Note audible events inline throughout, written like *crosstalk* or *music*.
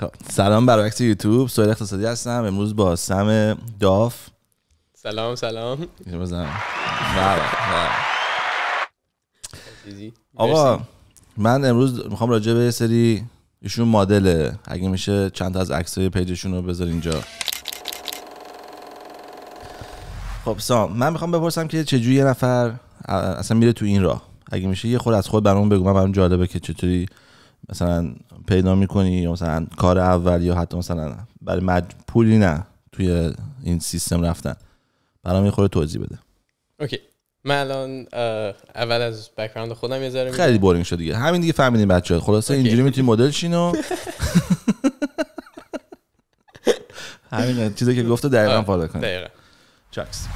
خب سلام برعکس یوتیوب سوال اقتصادی هستم امروز با سم داف سلام سلام بله، بله. آقا من امروز میخوام راجع به سری ایشون مادله اگه میشه چند تا از عکسای پیجشون رو بذار اینجا خب سام من میخوام بپرسم که چجوری یه نفر اصلا میره تو این راه اگه میشه یه خود از خود برام بگو من برام جالبه که چطوری مثلا پیدا میکنی یا مثلا کار اول یا حتی مثلا برای مج... پولی نه توی این سیستم رفتن برام یه خورده توضیح بده اوکی من الان اول از بکراند خودم یه ذره خیلی بورینگ شد دیگه همین دیگه فهمیدین بچه خلاصه اینجوری میتونی مدل شین و *laughs* همین چیزی که گفته دقیقا آره، فالو کنی دقیقا چکس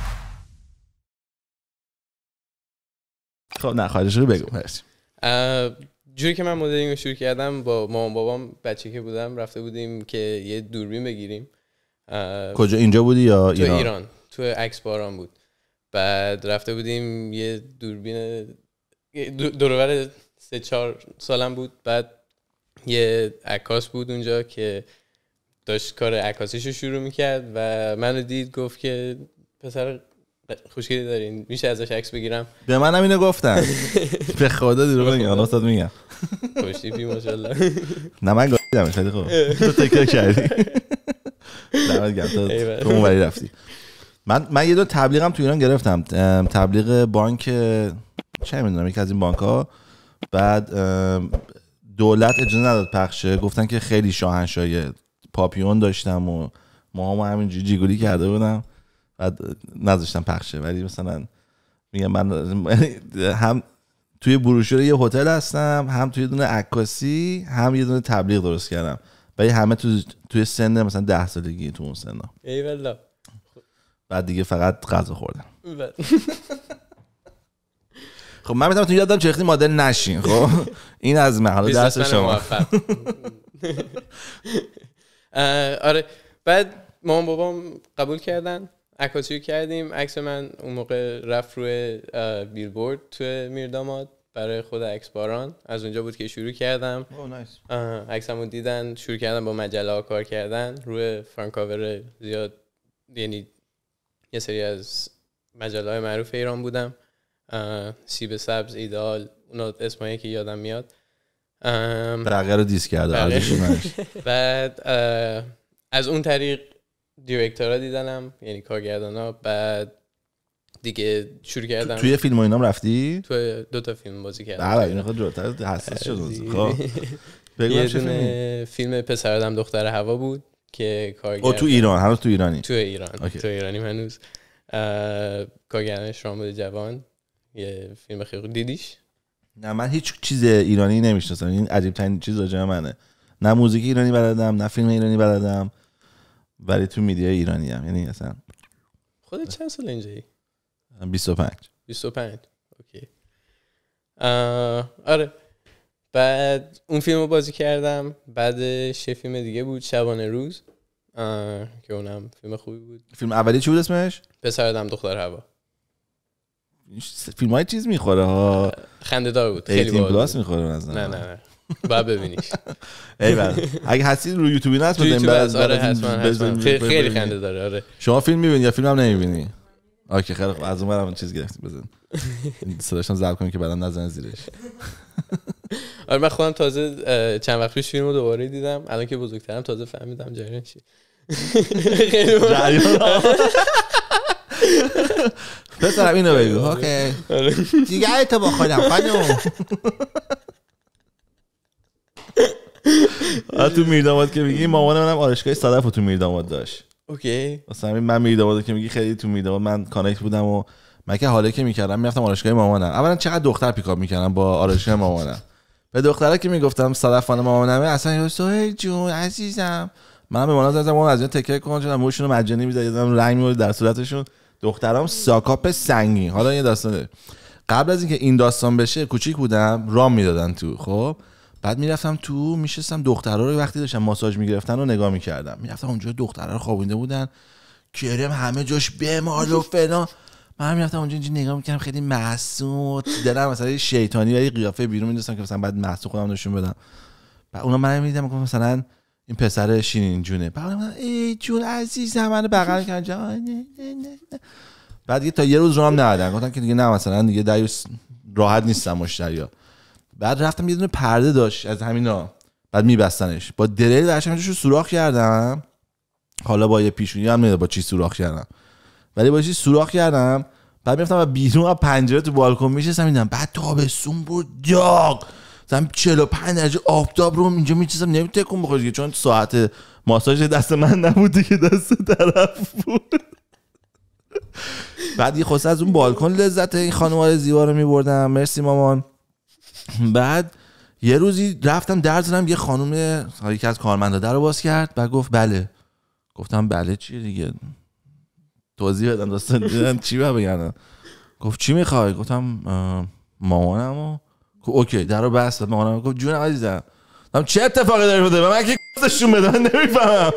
خب نه خواهدش رو بگو جوری که من مدلینگ رو شروع کردم با مامان بابام بچه که بودم رفته بودیم که یه دوربین بگیریم کجا اینجا بودی یا ایران؟ تو ایران تو عکس باران بود بعد رفته بودیم یه دوربین دورور سه چهار سالم بود بعد یه عکاس بود اونجا که داشت کار عکاسیش رو شروع میکرد و منو دید گفت که پسر خوشگلی دارین میشه ازش عکس بگیرم به منم اینو گفتن به خدا دیرو بگیم آنها استاد میگم خوشی بی ماشالله نه من گفتم خیلی خوب تو تکرار کردی دمت گفت تو اون رفتی من من یه دو تبلیغم تو ایران گرفتم تبلیغ بانک چه میدونم یکی از این بانک ها بعد دولت اجازه نداد پخشه گفتن که خیلی شاهنشایه پاپیون داشتم و ما هم همین جیگولی کرده بودم بعد نذاشتم پخشه ولی مثلا میگم من یعنی هم توی بروشور یه هتل هستم هم توی دونه عکاسی هم یه دونه تبلیغ درست کردم ولی همه تو توی سن مثلا ده سالگی تو اون سن ای والله بعد دیگه فقط غذا خوردم *laughs* خب من میتونم تو یادم چرخی مدل نشین خب این از محل دست شما *laughs* آره بعد مامان بابام قبول کردن عکاسی کردیم عکس من اون موقع رفت روی بیلبورد تو میرداماد برای خود عکس باران از اونجا بود که شروع کردم عکسمو دیدن شروع کردم با مجله ها کار کردن روی فرانکاور زیاد یعنی یه سری از مجله های معروف ایران بودم سیب سبز ایدال اونا اسمایی که یادم میاد برقه رو دیس کرده *laughs* بعد از اون طریق دیرکتورا دیدنم یعنی کارگردانا بعد دیگه شروع کردم توی فیلم و اینام رفتی؟ تو دو تا فیلم بازی کردم بله این خود جورتر حساس شد خب یه دونه فیلم آدم دختر هوا بود که کارگردان تو ایران هنوز تو ایرانی تو ایران تو ایرانی هنوز کارگردان بود جوان یه فیلم خیلی دیدیش نه من هیچ چیز ایرانی نمیشناسم این عجیب ترین چیز راجع منه نه موزیک ایرانی بلدم نه فیلم ایرانی بلدم ولی تو میدیا ایرانی هم یعنی اصلا خود چند سال ای 25 25 اوکی آره بعد اون فیلم رو بازی کردم بعد یه فیلم دیگه بود شبانه روز که اونم فیلم خوبی بود فیلم اولی چی بود اسمش؟ پسر دم دختر هوا فیلم های چیز میخوره ها خنده دار بود خیلی بود. میخوره نه نه نه باید ببینیش بابا *laughs* اگه هستی رو یوتیوب نه آره، تو خیلی خنده داره آره شما فیلم میبینی یا فیلم هم نمیبینی اوکی خیلی از از چیز گرفتیم بزن *laughs* صداشون زرد کنیم که بعدا نزن زیرش *laughs* آره من خودم تازه چند وقت پیش فیلم دوباره دیدم الان که بزرگترم تازه فهمیدم جریان چی پسرم اینو بگو اوکی آره. دیگه تو با خودم خانم تو میرداماد که میگی مامان منم آرشگاه صدف تو میرداماد داشت اوکی مثلا من میرداماد که میگی خیلی تو میرداماد من کانکت بودم و من که حاله که میکردم میرفتم آرشگاه مامانم اولا چقدر دختر پیکاپ میکردم با آرشگاه مامانم به دختره که میگفتم صدف خانم مامانمه اصلا یه جون عزیزم من به مامانم زدم از این تکه کن چون موشونو مجانی میدادم رنگ میورد در صورتشون دخترام ساکاپ سنگین حالا یه داستانه قبل از اینکه این داستان بشه کوچیک بودم رام میدادن تو خب بعد میرفتم تو میشستم دخترها رو وقتی داشتم ماساژ میگرفتن رو نگاه میکردم میرفتم اونجا دخترها رو خوابونده بودن کرم همه جاش بمال و فنا من میرفتم اونجا اینجا نگاه میکردم خیلی معصوم دلم مثلا شیطانی ولی قیافه بیرون می‌دونستم که مثلا بعد معصوم خودم نشون بدم و اونا من میدیدم مثلا این پسر این جونه بعد من ای جون عزیزم من بغل کرد بعد دیگه تا یه روز رو هم نهدن گفتن که دیگه نه مثلا دیگه دایوس راحت نیستم ها بعد رفتم یه دونه پرده داشت از همینا بعد میبستنش با دریل درشمش رو سوراخ کردم حالا با یه پیشونی هم نمیده با چی سوراخ کردم ولی با چی سوراخ کردم بعد میفتم و بیرون از پنجره تو بالکن میشستم میدم بعد تابستون بود داغ مثلا 45 درجه آفتاب رو اینجا میچیزم نمی تکون بخوره چون ساعت ماساژ دست من نبود که دست طرف بود بعد یه خود از اون بالکن لذت این خانوار زیبا رو میبردم مرسی مامان بعد یه روزی رفتم در زدم یه خانم یکی از کارمندا در رو باز کرد و گفت بله گفتم بله چی دیگه توضیح بدم داستان دیدم چی بگم گفت چی میخوای گفتم مامانمو اوکی در رو بست مامانم گفت جون عزیزم گفتم چه اتفاقی داره میفته من که گفتشون بدن نمیفهمم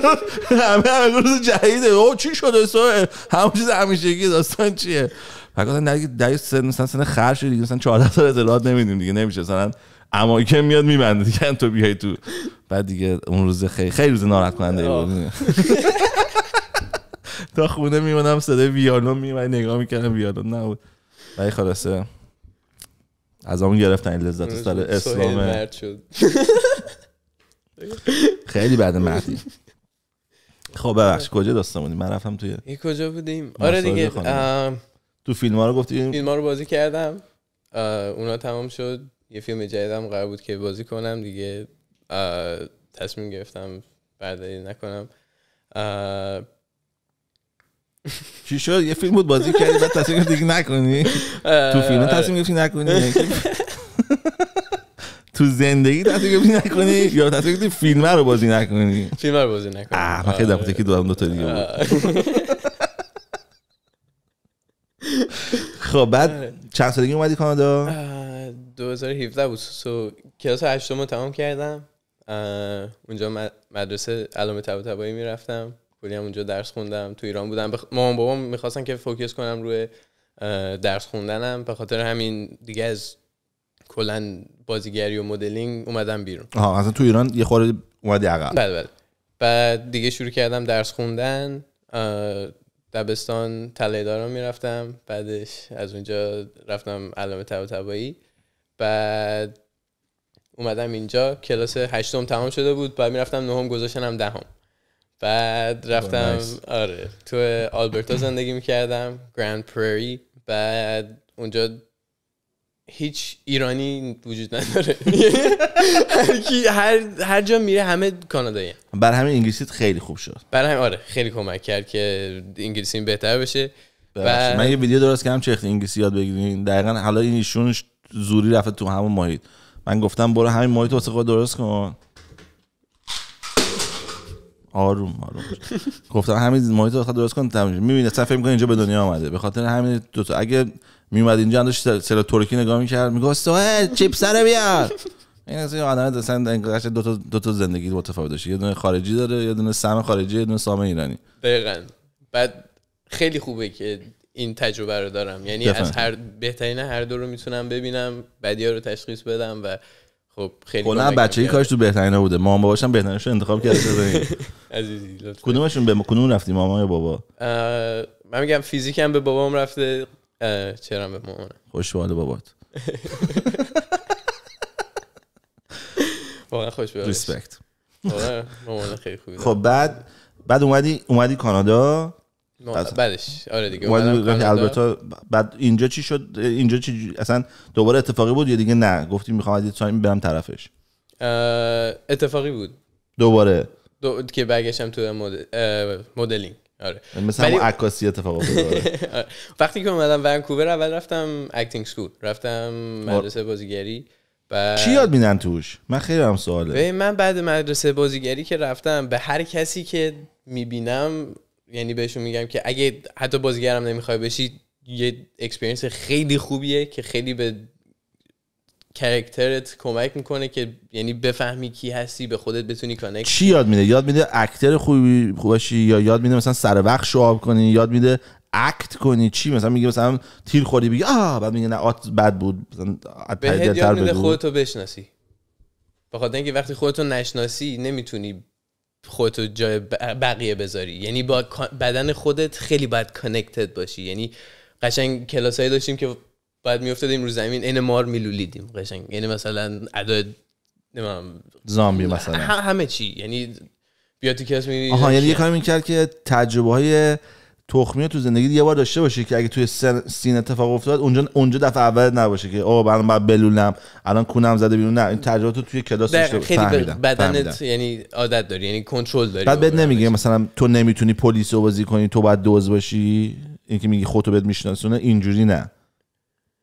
*laughs* همه همه روز جهیده او چی شده سو همون چیز همیشگی داستان چیه دیگه در دیگه سن مثلا سن خرش دیگه مثلا 14 سال اطلاعات نمیدیم دیگه نمیشه مثلا که میاد میبنده دیگه تو بیای تو بعد دیگه اون روز خیلی خیلی روز ناراحت کننده بود *laughs* تا خونه میمونم صدای ویالون میومد نگاه میکردم ویالون نبود ولی خلاصه از اون گرفتن این لذت سال اسلام خیلی بعد مردی خب ببخش کجا داستان بودیم من رفتم توی کجا بودیم آره دیگه تو فیلم ها رو گفتی فیلم ها رو بازی کردم اونا تمام شد یه فیلم جدیدم قرار بود که بازی کنم دیگه تصمیم گرفتم برداری نکنم چی شد یه فیلم بود بازی کردی بعد تصمیم گرفتی دیگه نکنی تو فیلم تصمیم گرفتی نکنی تو زندگی تصمیم گرفتی نکنی یا تصمیم گرفتی فیلم رو بازی نکنی فیلم رو بازی نکنی آه من خیلی که دو تا دیگه بود خب بعد آره. چند سالگی اومدی کانادا 2017 بود سو کلاس هشتم رو تمام کردم اونجا مدرسه علامه طباطبایی میرفتم کلی هم اونجا درس خوندم تو ایران بودم بخ... مامان بابام میخواستن که فوکس کنم روی درس خوندنم به خاطر همین دیگه از کلا بازیگری و مدلینگ اومدم بیرون آها اصلا تو ایران یه خورده اومدی عقب بله بله بعد دیگه شروع کردم درس خوندن دبستان می میرفتم بعدش از اونجا رفتم علامه تبا تبایی بعد اومدم اینجا کلاس هشتم تمام شده بود بعد میرفتم نهم گذاشتم دهم بعد رفتم آره تو آلبرتا زندگی میکردم گراند پریری بعد اونجا هیچ ایرانی وجود نداره *laughs* هر هر هر جا میره همه کانادایی بر همین انگلیسیت خیلی خوب شد بر همین آره خیلی کمک کرد که انگلیسی بهتر بشه من یه ویدیو درست کردم چه انگلیسی یاد بگیرین دقیقا حالا این ایشون زوری رفته تو همون ماهیت من گفتم برو همین ماهیت واسه خود درست کن آروم آروم گفتم همین ماهیت واسه درست کن میبینی اصلا فکر اینجا به دنیا آمده به خاطر همین دو تا اگه میومد اینجا داشت سر ترکی نگاه میکرد میگفت چیپ سر بیار این از این دو تا دو تا زندگی متفاوت داشت یه دونه خارجی داره یه دونه سم خارجی یه دونه سام ایرانی دقیقاً بعد خیلی خوبه که این تجربه رو دارم یعنی از هر بهترین هر دو رو میتونم ببینم بدیا رو تشخیص بدم و خب خیلی خب، کلا بچگی کارش تو بهترین بوده مامان باباشم بهترینش رو انتخاب کرده *laughs* عزیزی کدومشون به کدوم رفتیم مامان یا بابا من میگم فیزیکم به بابام رفته چرا به مامانم خوشحال بابات واقعا خوش ببرش ریسپکت خیلی خب بعد بعد اومدی اومدی کانادا بعدش آره دیگه اومدی البرتا بعد اینجا چی شد اینجا چی اصلا دوباره اتفاقی بود یا دیگه نه گفتی میخوام یه تایم برم طرفش اتفاقی بود دوباره دو... که برگشتم تو مدلینگ آره مثل ولی... عکاسی اتفاق افتاد *laughs* آره. وقتی که اومدم ونکوور اول رفتم اکتینگ سکول رفتم مدرسه بازیگری چی یاد میدن توش من خیلی هم سواله من بعد مدرسه بازیگری که رفتم به هر کسی که میبینم یعنی بهشون میگم که اگه حتی بازیگرم نمیخوای بشی یه اکسپرینس خیلی خوبیه که خیلی به کرکترت کمک میکنه که یعنی بفهمی کی هستی به خودت بتونی کانکت چی یاد میده یاد میده اکتر خوبی باشی یا یاد میده مثلا سر وقت شواب کنی یاد میده اکت کنی چی مثلا میگه مثلا تیر خوری بگی آه بعد میگه نه آت بد بود مثلا بهت یاد میده خودتو بشناسی بخاطر اینکه وقتی خودتو نشناسی نمیتونی خودتو جای بقیه بذاری یعنی با بدن خودت خیلی باید کانکتد باشی یعنی قشنگ کلاسایی داشتیم که بعد میافتادیم رو زمین عین مار میلولیدیم قشنگ یعنی مثلا ادا زامبی مثلا همه چی یعنی بیا تو کلاس آها یعنی یه کاری میکرد که تجربه های تخمی تو زندگی یه بار داشته باشه که اگه توی سین اتفاق افتاد اونجا اونجا دفعه اول نباشه که آه من بعد بلولم الان کونم زده بیرون نه این تجربه تو توی کلاس داشته خیلی بدنت یعنی عادت داری یعنی کنترل داری بعد بهت نمیگه مثلا تو نمیتونی پلیس رو بازی کنی تو بعد دوز باشی اینکه میگی خودتو بهت میشناسونه اینجوری نه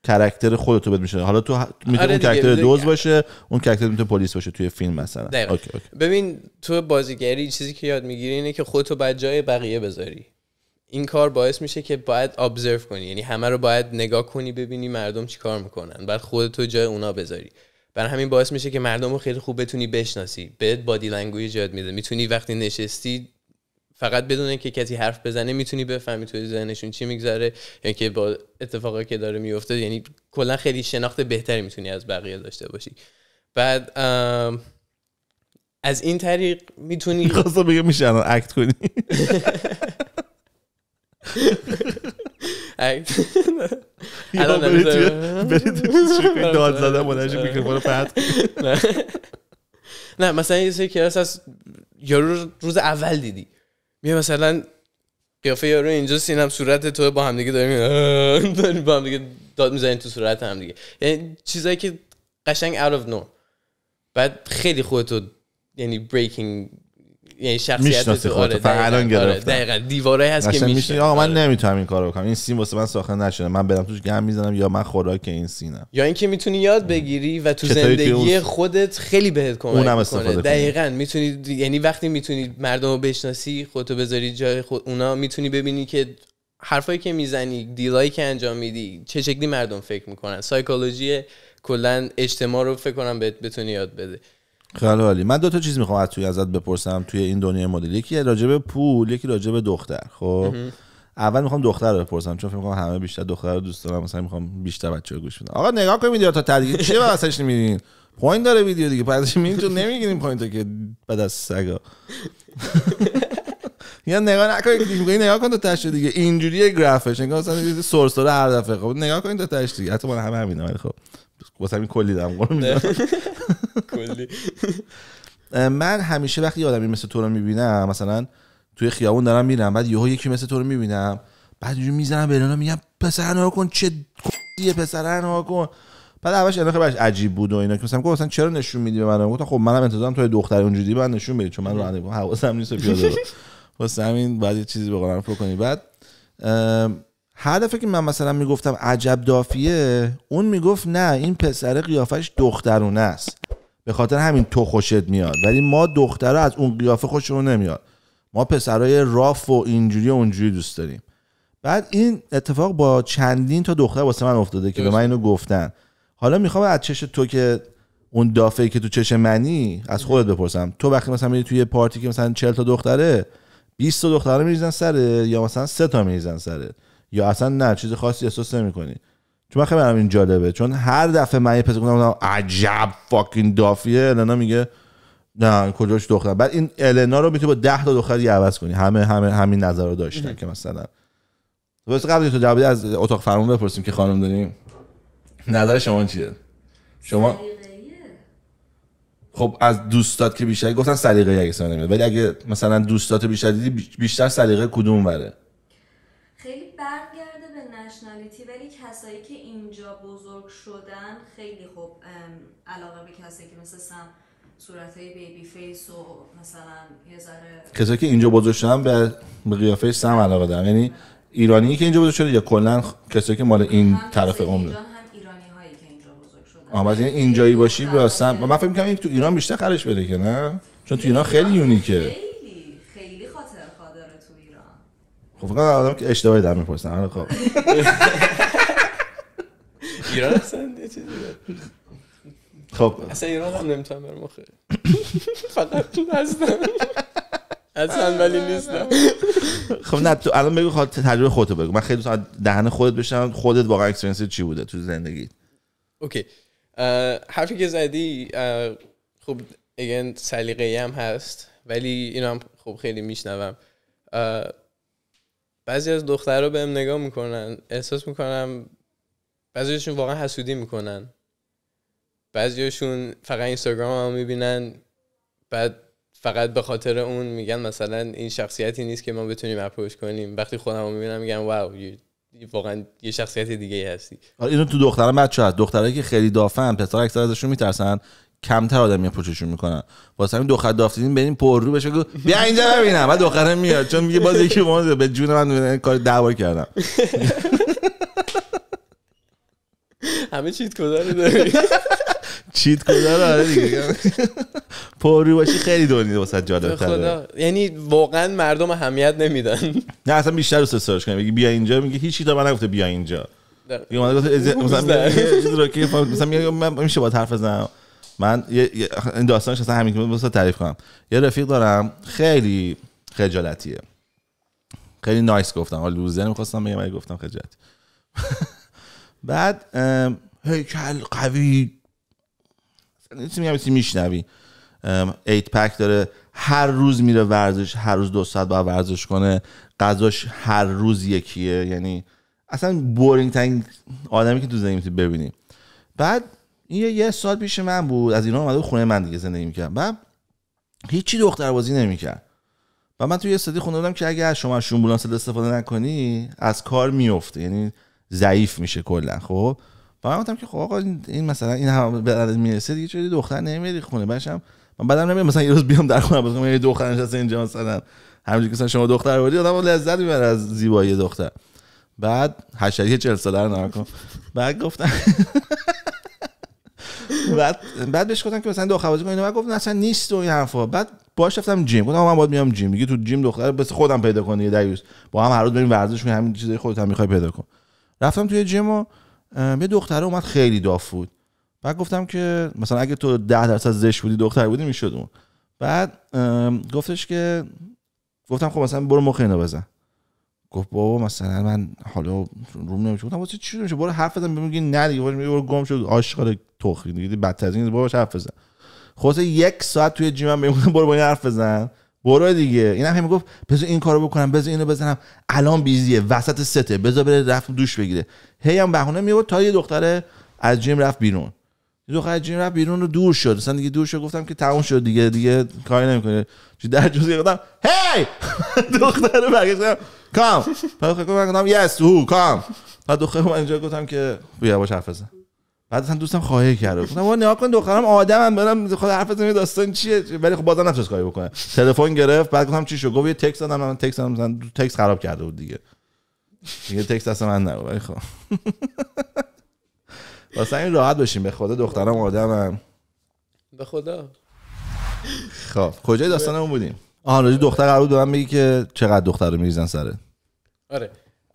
کرکتر خودت رو میشه حالا تو میتونی آره دوز باشه اون کرکتر میتونه پلیس باشه توی فیلم مثلا اوکی، اوکی. ببین تو بازیگری چیزی که یاد میگیری اینه که خودتو بعد جای بقیه بذاری این کار باعث میشه که باید ابزرو کنی یعنی همه رو باید نگاه کنی ببینی مردم چی کار میکنن بعد خودتو جای اونا بذاری برای همین باعث میشه که مردم رو خیلی خوب بتونی بشناسی بهت بادی لنگویج یاد میده میتونی وقتی نشستی فقط بدون اینکه کسی حرف بزنه میتونی بفهمی توی ذهنشون چی میگذره یا یعنی که با اتفاقی که داره میفته یعنی کلا خیلی شناخت بهتری میتونی از بقیه داشته باشی بعد از این طریق میتونی *laughs* خواستم بگم میشه الان اکت کنی نه مثلا یه سری کلاس از یارو روز اول دیدی میه مثلا قیافه یارو اینجا سینم صورت تو با هم دیگه داریم *laughs* داریم با هم دیگه داد میزنیم تو صورت هم دیگه یعنی چیزایی که قشنگ out of norm بعد خیلی تو یعنی breaking یعنی شخصیت تو آره الان گرفتم آره، دقیقاً دیوارایی هست که میشه آقا من آره. نمیتونم این کارو بکنم این سین واسه من ساخته نشده من برم توش گم میزنم یا من خوراک این سینم یا اینکه میتونی یاد بگیری و تو زندگی خودت خیلی بهت کمک اونم کنه دقیقاً میتونی یعنی وقتی میتونی مردم رو بشناسی خودتو بذاری جای خود اونا میتونی ببینی که حرفایی که میزنی دیلایی که انجام میدی چه شکلی مردم فکر میکنن سایکولوژی کلا اجتماع رو فکر کنم بتونی یاد بده خیلی عالی من دو تا چیز میخوام از توی ازت بپرسم توی این دنیای مدل یکی راجب پول یکی راجب دختر خب اول میخوام دختر رو بپرسم چون فکر میکنم همه بیشتر دختر رو دوست دارم مثلا میخوام بیشتر بچه رو گوش بدم آقا نگاه کنید ویدیو تا تدقیق چیه واسش نمیدین پوینت داره ویدیو دیگه پس میگیم تو نمیگیریم پوینت که بعد از سگا *laughs* یا نگاه نکنید دیگه نگاه کن تا تاش دیگه اینجوری گرافش نگاه مثلا سورس هر دفعه خب نگاه کن تا تاش دیگه حتی همه همینا خب واسه همین کلی دارم *laughs* کلی من همیشه وقتی آدمی مثل تو رو میبینم مثلا توی خیابون دارم میرم بعد یهو یکی مثل تو رو میبینم بعد اینجوری میزنم به میگم پسر نها کن چه کدیه پسر نها کن بعد اولش اینا خیلی عجیب بود و اینا که مثلا گفتن چرا نشون میدی به من گفتم خب منم انتظارم تو دختر اونجوری بعد نشون بدی چون من راننده حواسم نیست پیاده *laughs* واسه همین بعد یه چیزی بگم فکر کنی بعد هر دفعه که من مثلا میگفتم عجب دافیه اون میگفت نه این پسر قیافش دخترونه است به خاطر همین تو خوشت میاد ولی ما دختره از اون قیافه خوشمون نمیاد ما پسرای راف و اینجوری و اونجوری دوست داریم بعد این اتفاق با چندین تا دختر واسه من افتاده که به من اینو گفتن حالا میخوام از چش تو که اون دافعی که تو چش منی از خودت بپرسم تو وقتی مثلا میری توی پارتی که مثلا 40 تا دختره 20 تا دختره میریزن سره یا مثلا 3 تا میریزن سره یا اصلا نه چیز خاصی احساس نمیکنی چون من خیلی برام این جالبه چون هر دفعه من یه پس کنم عجب فاکین دافیه النا میگه نه کجاش دختر بعد این النا رو میتونی با 10 تا دختر عوض کنی همه همه همین نظر رو داشتن که مثلا بس قبل تو جوابی از اتاق فرمون بپرسیم که خانم داریم نظر شما چیه شما خب از دوستات که بیشتر گفتن سلیقه اگه سن ولی اگه مثلا دوستات بیشتر دیدی بیشتر سلیقه کدوم وره برگرده به نشنالیتی ولی کسایی که اینجا بزرگ شدن خیلی خوب علاقه به کسایی که مثل سم صورت های بیبی فیس و مثلا یه ذره کسایی که اینجا بزرگ شدن به قیافه سم علاقه دارن یعنی ایرانی که اینجا بزرگ شده یا کلا کسایی که مال این طرف عمره آه بعد یعنی اینجایی باشی به سم من فکر می‌کنم تو ایران بیشتر خرج بده که نه چون تو ایران خیلی یونیکه خب فکر آدم که اشتباهی در میپرسن آره خب ایران اصلا یه چیزی خب اصلا ایران هم نمیتونم برم آخه فقط تو هستم اصلا ولی نیستم خب نه تو الان بگو خواهد تجربه خودتو بگو من خیلی دوست دهن خودت بشم خودت واقعا اکسپرینس چی بوده تو زندگی اوکی حرفی که زدی خب اگن سلیقه‌ای هم هست ولی هم خب خیلی میشنوم بعضی از دخترها بهم نگاه میکنن احساس میکنم بعضیشون واقعا حسودی میکنن بعضیشون فقط اینستاگرام هم میبینن بعد فقط به خاطر اون میگن مثلا این شخصیتی نیست که ما بتونیم اپروش کنیم وقتی خودم رو میبینم میگن واو واقعا یه شخصیت دیگه هستی اینو تو دختران بچه هست دخترایی که خیلی دافن پسر اکثر ازشون میترسن کمتر آدم میاد پشتشون میکنن واسه همین خط دافتین بریم پررو بشه بشه بیا اینجا ببینم بعد دختره میاد چون میگه باز یکی به جون من کار دعوا کردم *laughs* همه چیت کدا داری *laughs* چیت کدا آره دیگه پررو باشی خیلی دنیا واسه جالب خدا یعنی واقعا مردم اهمیت نمیدن نه اصلا بیشتر رو سرچ کنیم میگه بیا اینجا میگه هیچی تا من نگفته بیا اینجا *laughs* مثلا مثلا میشه با حرف بزنم من این داستانش اصلا همین که تعریف کنم یه رفیق دارم خیلی خجالتیه خیلی نایس گفتم حالا لوزر میخواستم بگم ولی گفتم خجالت *laughs* بعد هیکل قوی نیستی میگم ایسی میشنوی ایت پک داره هر روز میره ورزش هر روز دو ساعت باید ورزش کنه غذاش هر روز یکیه یعنی اصلا بورینگ تنگ آدمی که تو زنگی میتونی ببینی بعد این یه سال پیش من بود از ایران اومده خونه من دیگه زندگی میکرد بعد هیچی دختر بازی نمیکرد و من توی استادی خونده بودم که اگه از شما شومبولانس استفاده نکنی از کار میفته یعنی ضعیف میشه کلا خب و من گفتم که خب آقا این مثلا این هم به درد میرسه دیگه چه دختر نمیری خونه باشم من بعدم نمیاد مثلا یه روز بیام در خونه بگم یه دختر نشسته اینجا مثلا همونجوری که شما دختر بودی آدم لذت میبره از زیبایی دختر بعد حشری 40 ساله رو نگاه کن بعد گفتن. بعد بعد بهش گفتم که مثلا دختر کن بعد گفت اصلا نیست و این حرفا بعد باش رفتم جیم گفتم من باید میام جیم میگه تو جیم دختر بس خودم پیدا کنی یه دیوز با هم هر روز بریم ورزش کنیم همین چیزای خودت هم میخوای پیدا کن رفتم توی جیم و یه دختره اومد خیلی داف بود بعد گفتم که مثلا اگه تو 10 درصد زش بودی دختر بودی میشد اون بعد گفتش که گفتم خب مثلا برو مخ اینو بزن گفت بابا مثلا من حالا روم نمیشه گفتم واسه چی میشه برو حرف بزن میگی نه دیگه برو گم شد عاشق تخری دیگه بدتر از این حرف بزن خودت یک ساعت توی جیم میمونه برو با این حرف بزن برو دیگه اینم همین گفت بذار این کارو بکنم بذار اینو بزنم الان بیزیه وسط سته بذار بره رفت دوش بگیره هی هم بهونه میورد تا یه دختره از جیم رفت بیرون یه دختر از جیم رفت بیرون رو دور شد مثلا دیگه دور شد گفتم که تموم شد دیگه دیگه کاری نمیکنه در جزئی گفتم هی *laughs* دختره برگشتم کام بعد من گفتم یس هو کام بعد دختر من اینجا گفتم که بیا باش حرف بزن بعد اصلا دوستم خواهی کرد گفتم بابا نگاه کن دخترم آدمم برم خود حرف می داستان چیه ولی خب بازم نفس کاری بکنه تلفن گرفت بعد گفتم چی شد گفت یه تکست دادم من تکست دادم مثلا تکس خراب کرده بود دیگه دیگه تکست اصلا من نبود ولی خب واسه این راحت بشیم به خدا دخترم آدمم به خدا خب کجای داستانمون بودیم آها راجع دختر قرار بود من بگی که چقدر دختر رو میریزن سرت آره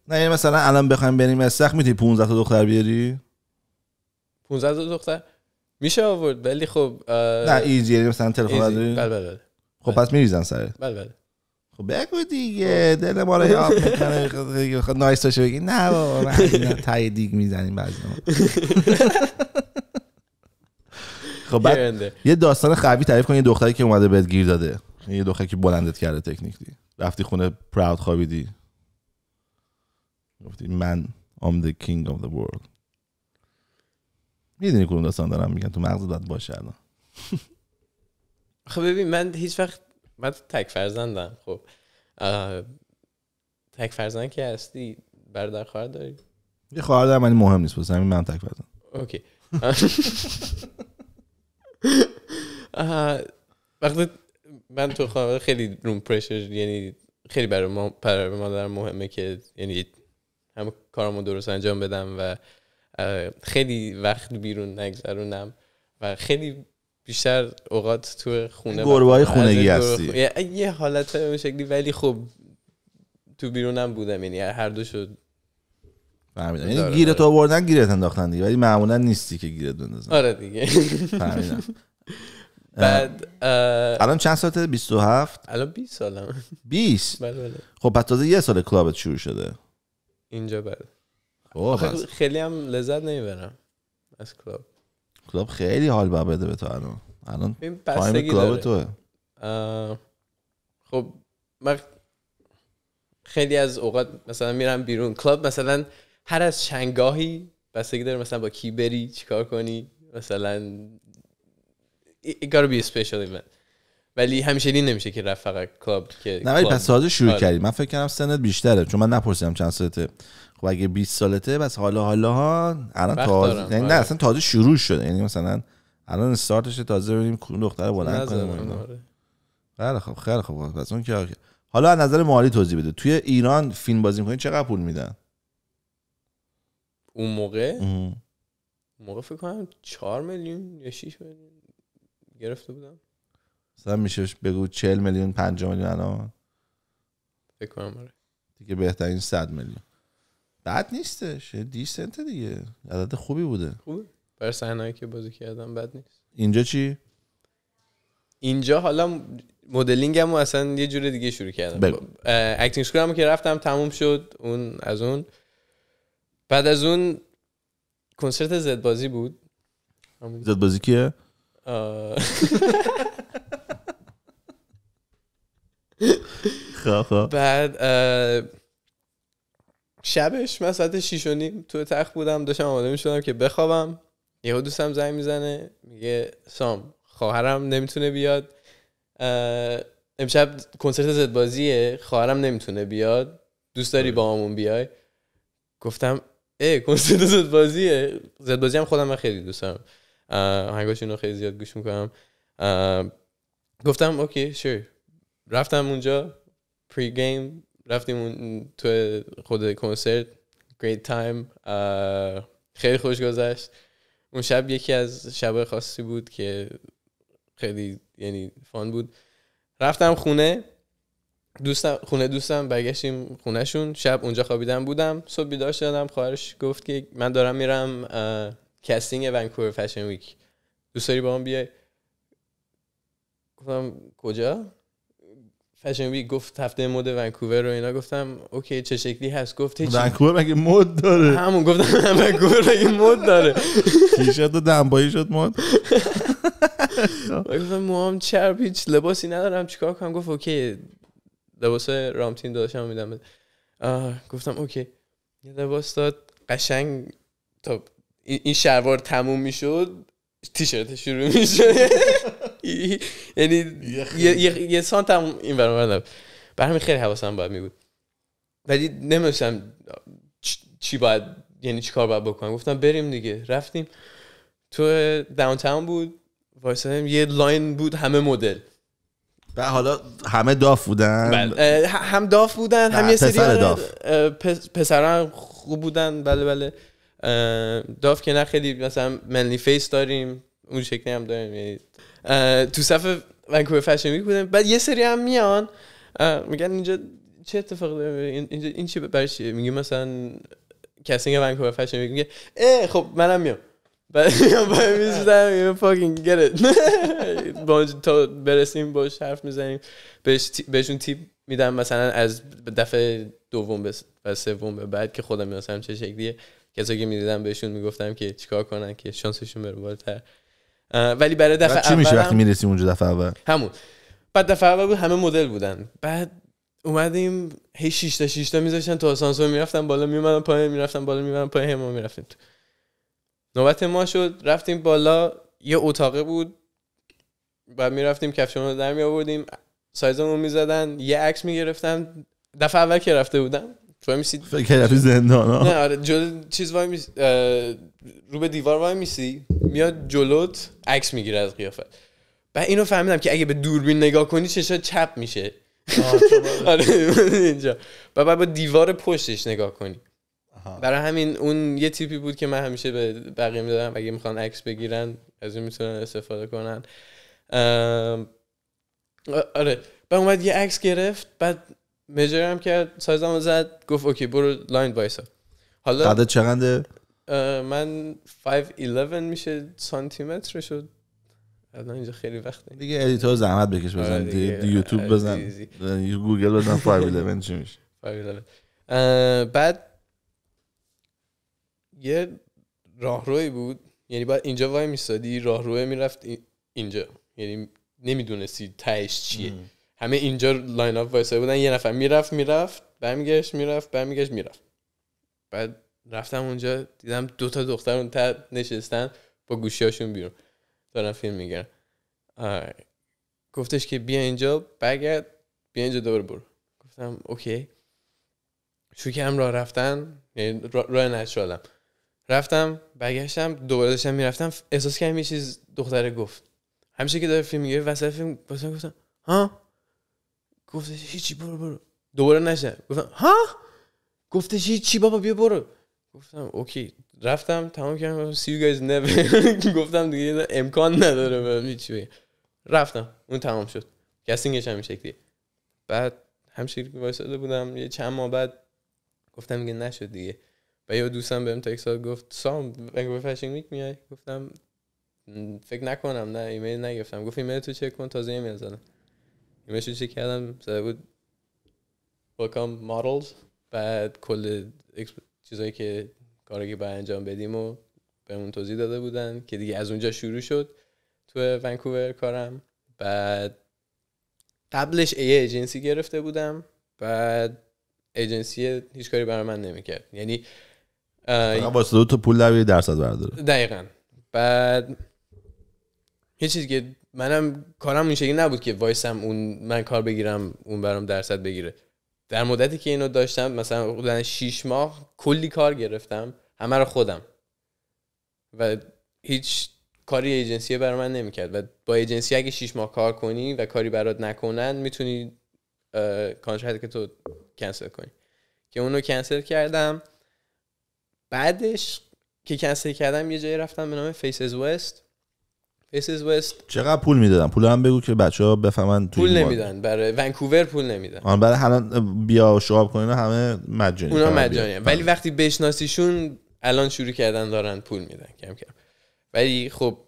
نه یعنی مثلا الان بخوایم بریم استخ میتونی 15 تا دختر بیاری 15 تا دختر میشه آورد ولی خب آه... نه ایزی یعنی مثلا تلفن بله،, بله بله خب پس میریزن سرت بله بله خب بگو دیگه دل ما رو یاد میکنه نایس باشه بگی نه بابا تای دیگ میزنیم بعضی *laughs* خب بعد یه داستان خوی تعریف کن یه دختری که اومده بهت گیر داده یه دختر که بلندت کرده تکنیک دی رفتی خونه پراود خوابیدی گفتی من I'm the king of the world میدونی کنون داستان دارم میگن تو مغزت داد باشه الان خب ببین من هیچ وقت من تو تک فرزندم خب تک فرزند که هستی برادر خواهر داری یه خواهر دارم ولی مهم نیست بسه من تک فرزند *laughs* وقتی من تو خانواده خیلی روم پرشر یعنی خیلی برای ما برای مادر مهمه که یعنی همه کارمو درست انجام بدم و خیلی وقت بیرون نگذرونم و خیلی بیشتر اوقات تو خونه گربه های خونگی هستی یه حالت اون شکلی ولی خب تو بیرونم بودم یعنی هر دو شد فهمیدم یعنی گیرت آوردن گیرت انداختن دیگه ولی معمولا نیستی که گیرت بندازن آره دیگه فهمیدم *laughs* بعد الان چند ساعته 27 الان 20 سالم 20 بله بله خب بعد یه سال کلابت شروع شده اینجا بله خب، خیلی هم لذت نمیبرم از کلاب کلاب خیلی حال بابده بده به تو الان الان پایم کلاب توه خب من خیلی از اوقات مثلا میرم بیرون کلاب مثلا هر از چنگاهی بستگی داره مثلا با کی بری چیکار کنی مثلا it got to be a special event ولی این نمیشه که رفت فقط کلاب که نه ولی پس تازه شروع آره. کردی من فکر کردم سنت بیشتره چون من نپرسیدم چند سالته خب اگه 20 سالته بس حالا حالا ها الان تازه یعنی نه, آره. نه اصلا تازه شروع شده یعنی مثلا الان استارتش تازه ببینیم دختر بلند کنه آره بله، خب خیلی خب پس اون که حالا از نظر مالی توضیح بده توی ایران فیلم بازی می‌کنی چقدر پول میدن اون موقع اون موقع فکر کنم 4 میلیون یا 6 میلیون گرفته بودم مثلا میشه بگو 40 میلیون 5 میلیون الان فکر کنم آره. دیگه بهترین 100 میلیون بد نیستش دیسنت دیگه عدد خوبی بوده خوبه برای صحنه‌ای که بازی کردم بد نیست اینجا چی اینجا حالا مدلینگمو اصلا یه جور دیگه شروع کردم اکتینگ سکولمو که رفتم تموم شد اون از اون بعد از اون کنسرت زد بازی بود زد بازی کیه 呃，呵呵，بعد خب، خب. بعد شبش من ساعت شیش و نیم تو تخت بودم داشتم آماده میشدم که بخوابم یهو دوستم زنگ میزنه میگه سام خواهرم نمیتونه بیاد امشب کنسرت زدبازیه خواهرم نمیتونه بیاد دوست داری آره. با همون بیای گفتم ای کنسرت زدبازیه زدبازی هم خودم خیلی دوست دارم آهنگاشون رو خیلی زیاد گوش میکنم گفتم اوکی شور رفتم اونجا پری گیم رفتیم اون تو خود کنسرت گریت تایم خیلی خوش گذشت اون شب یکی از شب خاصی بود که خیلی یعنی فان بود رفتم خونه دوستم خونه دوستم برگشتیم خونهشون شب اونجا خوابیدم بودم صبح بیدار شدم خواهرش گفت که من دارم میرم کستینگ ونکوور فشن ویک دوست داری با هم بیای گفتم کجا فشن ویک گفت هفته مد ونکوور رو اینا گفتم اوکی چه شکلی هست گفت ونکوور مگه مد داره همون گفتم ونکوور *laughs* مگه مد داره تیشرت *laughs* دنبایی شد مد *laughs* گفتم موام چرب هیچ لباسی ندارم چیکار کنم گفت اوکی لباس رامتین داشتم میدم گفتم اوکی یه لباس داد قشنگ تا این شلوار تموم میشد تیشرت شروع میشه *laughs* یعنی یه سانت هم این برام بر همین خیلی حواسم باید میبود ولی نمیدونستم چی باید یعنی چی کار باید بکنم گفتم بریم دیگه رفتیم تو داون بود وایسادم یه لاین بود همه مدل و حالا همه داف بودن بله. هم داف بودن هم یه سری آره، پسران خوب بودن بله بله داف که نه خیلی مثلا منلی فیس داریم اون شکلی هم داریم یعنی، تو صف ونکوور فشن ویک بودیم بعد یه سری هم میان میگن اینجا چه اتفاق داره اینجا این چی برای چیه مثلا کسی که ونکوور فشن ویک میگه خب منم میام بعد میام باید میزدم فاکینگ گرت تا برسیم باش حرف میزنیم بهشون تیپ میدم مثلا از دفعه دوم به سوم به بعد که خودم مثلا چه شکلیه کسایی که میدیدم بهشون میگفتم که چیکار کنن که شانسشون بره بالاتر ولی برای دفعه اول. چی میشه وقتی میرسیم اونجا دفعه اول همون بعد دفعه اول بود همه مدل بودن بعد اومدیم هی شیشتا تا شیش تا میذاشتن تو آسانسور میرفتن بالا میومدم پایین میرفتن بالا میومدم پایین هم میرفتیم تو نوبت ما شد رفتیم بالا یه اتاقه بود بعد میرفتیم کفشمون رو در می آوردیم سایزمون میزدن یه عکس میگرفتم دفعه اول که رفته بودم تو فکر کردی زندان نه آره چیز رو به دیوار وای میسی میاد جلوت عکس میگیره از قیافت و اینو فهمیدم که اگه به دوربین نگاه کنی چشا چپ میشه *laughs* آره اینجا و بعد با دیوار پشتش نگاه کنی برای همین اون یه تیپی بود که من همیشه به بقیه میدادم اگه میخوان عکس بگیرن از اون میتونن استفاده کنن آره بعد اومد یه عکس گرفت بعد میجر هم کرد سایزمو زد گفت اوکی برو لاین وایسا حالا قدر چقدر من 511 میشه سانتی متر شد الان اینجا خیلی وقت نیم. دیگه ادیتور زحمت بکش بزن آره دیگه یوتیوب آره، بزن یعنی گوگل بزن 511 چی میشه بعد یه راهروی بود یعنی بعد اینجا وای میستادی راهروه میرفت اینجا یعنی نمیدونستی تهش چیه همه اینجا لاین اپ وایسای بودن یه نفر میرفت میرفت برمیگشت میرفت برمیگشت میرفت بعد رفتم اونجا دیدم دو تا دختر اون نشستن با گوشیاشون بیرون دارن فیلم میگن آره. گفتش که بیا اینجا بگرد بیا اینجا دور برو گفتم اوکی شو که هم راه رفتن یعنی راه نچرالم رفتم بگشتم دوباره داشتم میرفتم احساس کردم یه چیز دختره گفت همیشه که داره فیلم میگه وسط فیلم گفتم ها گفتش هیچی برو برو دوباره نشه گفتم ها گفتش هیچی بابا بیا برو گفتم اوکی رفتم تمام کردم سی یو گایز گفتم دیگه امکان نداره من رفتم اون تمام شد کسینگش همین شکلی بعد هم شکلی وایساده بودم یه چند ماه بعد گفتم دیگه نشد دیگه و یه دوستم بهم تکسال گفت سام به فشنگ میک میای گفتم فکر نکنم نه ایمیل نگفتم گفت ایمیل تو چک کن تازه ایمیل زدم ایمیجشون چی کردم زده بود بعد کل چیزایی که کاری که باید انجام بدیم و بهمون توضیح داده بودن که دیگه از اونجا شروع شد تو ونکوور کارم بعد قبلش ایه ایجنسی گرفته بودم بعد ایجنسی هیچ کاری برای من نمیکرد یعنی با دو تا پول در درصد برداره دقیقا بعد یه چیزی که منم کارم این شکلی نبود که وایسم اون من کار بگیرم اون برام درصد بگیره در مدتی که اینو داشتم مثلا حدود 6 ماه کلی کار گرفتم همه رو خودم و هیچ کاری ایجنسی برای من نمیکرد و با ایجنسی اگه 6 ماه کار کنی و کاری برات نکنن میتونی کانترکت که تو کنسل کنی که اونو کنسل کردم بعدش که کنسل کردم یه جایی رفتم به نام فیسز وست This چقدر پول میدادن پول هم بگو که بچه ها بفهمن پول نمیدن برای ونکوور پول نمیدن آن آره، برای الان بیا کنین همه مجانی اونا مجانی بله. ولی وقتی بشناسیشون الان شروع کردن دارن پول میدن کم کم ولی خب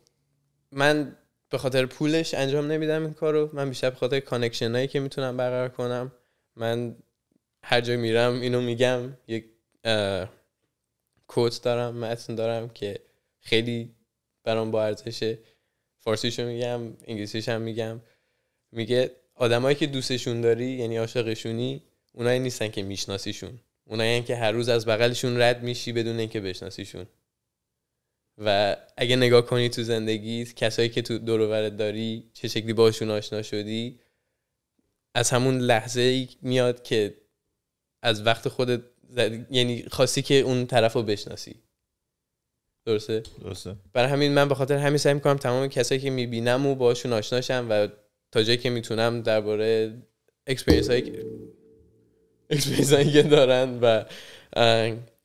من به خاطر پولش انجام نمیدم این کارو من بیشتر به خاطر هایی که میتونم برقرار کنم من هر جا میرم اینو میگم یک کوت دارم متن دارم که خیلی برام با ارزشه فارسیشو میگم انگلیسیش هم میگم میگه آدمایی که دوستشون داری یعنی عاشقشونی اونایی نیستن که میشناسیشون اونایی که هر روز از بغلشون رد میشی بدون اینکه بشناسیشون و اگه نگاه کنی تو زندگیت کسایی که تو دورورت داری چه شکلی باشون آشنا شدی از همون لحظه ای میاد که از وقت خودت یعنی خواستی که اون طرف رو بشناسی درسته درسته برای همین من به خاطر همین سعی میکنم تمام کسایی که میبینم و باشون آشناشم و تا جایی که میتونم درباره اکسپریس هایی هایی که دارن و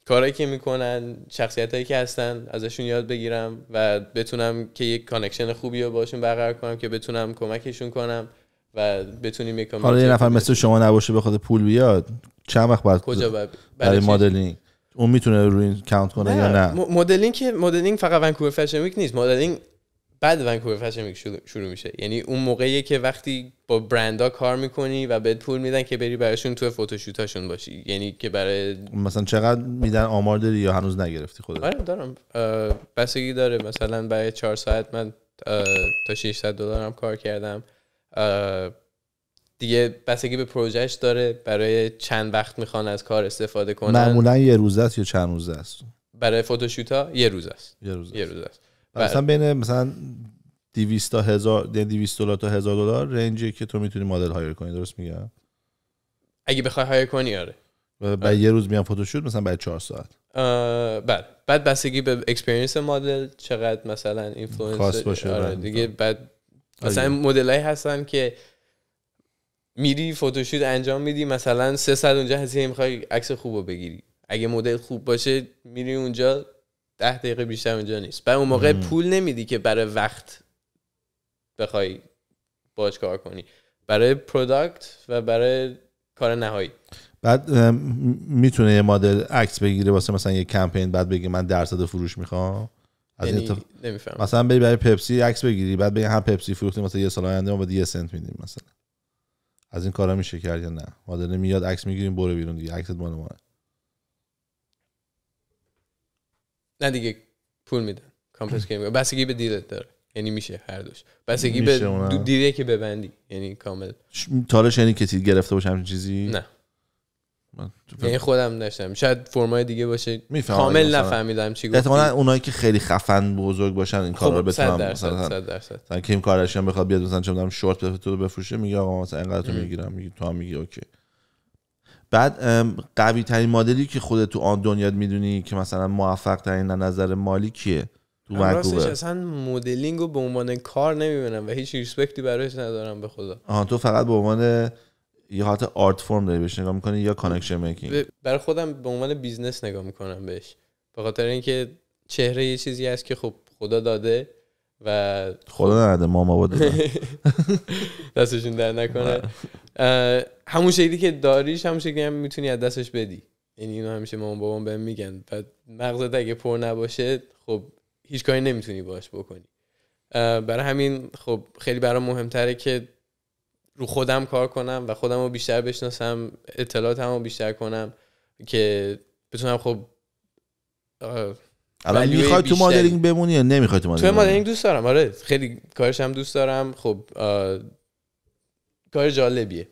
کارهایی که میکنن شخصیت هایی که هستن ازشون یاد بگیرم و بتونم که یک کانکشن خوبی رو باشون برقرار کنم که بتونم کمکشون کنم و بتونیم یک حالا نفر مثل شما نباشه به خود پول بیاد چند وقت بعد کجا برای مدلینگ اون میتونه روی این کانت کنه یا نه مدلینگ که مدلینگ فقط ونکوور فشن ویک نیست مدلینگ بعد ونکوور فشن ویک شروع, میشه یعنی اون موقعی که وقتی با برندا کار میکنی و بهت پول میدن که بری براشون تو فوتوشوتاشون باشی یعنی که برای مثلا چقدر میدن آمار داری یا هنوز نگرفتی خودت آره دارم بسگی داره مثلا برای 4 ساعت من تا 600 دلار کار کردم دیگه بستگی به پروژهش داره برای چند وقت میخوان از کار استفاده کنن معمولا یه روزه است یا چند روزه است برای فوتوشوت ها یه روز است یه روز یه روز است مثلا بله. بین مثلا 200 تا هزار 200 یعنی دلار تا 1000 دلار رنجی که تو میتونی مدل هایر کنی درست میگم اگه بخوای هایر کنی آره بعد آره. یه روز میام فوتوشوت مثلا بعد 4 ساعت بله بعد بستگی به اکسپریانس مدل چقدر مثلا اینفلوئنسر آره دیگه بعد مثلا آره. مدلایی هستن که میری فتوشوت انجام میدی مثلا 300 اونجا هستی میخوای عکس خوب رو بگیری اگه مدل خوب باشه میری اونجا ده دقیقه بیشتر اونجا نیست بعد اون موقع پول نمیدی که برای وقت بخوای باش کار کنی برای پروداکت و برای کار نهایی بعد میتونه یه مدل عکس بگیره واسه مثلا یه کمپین بعد بگه من درصد فروش میخوام از یعنی اتف... مثلا بری برای پپسی عکس بگیری بعد بگه هم پپسی فروختیم مثلا یه سال آینده ما یه سنت میدیم مثلا از این کارا میشه کرد یا نه مادر میاد عکس میگیریم برو بیرون دیگه عکست مال ما نه دیگه پول میدن کامپنس میگه بس به دیلت داره یعنی میشه هر دوش بس به دیره که ببندی یعنی کامل تالش یعنی کسی گرفته باشه همچین چیزی نه من این یعنی خودم داشتم شاید فرمای دیگه باشه کامل یعنی نفهمیدم چی گفت احتمالاً اونایی که خیلی خفن بزرگ باشن این کارا رو خب، بتونن مثلا درصد مثلا کیم کارداشیان بخواد بیاد مثلا چه می‌دونم شورت تو رو بفروشه میگه آقا مثلا اینقدر تو میگیرم میگه تو هم میگی اوکی بعد قوی ترین مدلی که خودت تو آن دنیا میدونی که مثلا موفق ترین نظر مالی کیه تو راستش اصلا مدلینگ رو به عنوان کار نمیبینم و هیچ ریسپکتی برایش ندارم به خدا آها تو فقط به عنوان یه حالت آرت فرم داری بهش نگاه میکنی یا کانکشن میکینگ برای خودم به عنوان بیزنس نگاه میکنم بهش به خاطر اینکه چهره یه چیزی هست که خب خدا داده و خدا نده ما با *laughs* دستشون در نکنه *laughs* همون شکلی که داریش همون شکلی هم میتونی از دستش بدی یعنی اینو همیشه ما بابام بهم میگن و مغزت اگه پر نباشه خب هیچ کاری نمیتونی باش بکنی برای همین خب خیلی برام مهمتره که رو خودم کار کنم و خودم رو بیشتر بشناسم هم رو بیشتر کنم که بتونم خب اما میخوای تو مادرینگ بمونی یا نمیخوای تو مادرینگ تو مادرینگ دوست دارم آره خیلی کارش هم دوست دارم خب کار جالبیه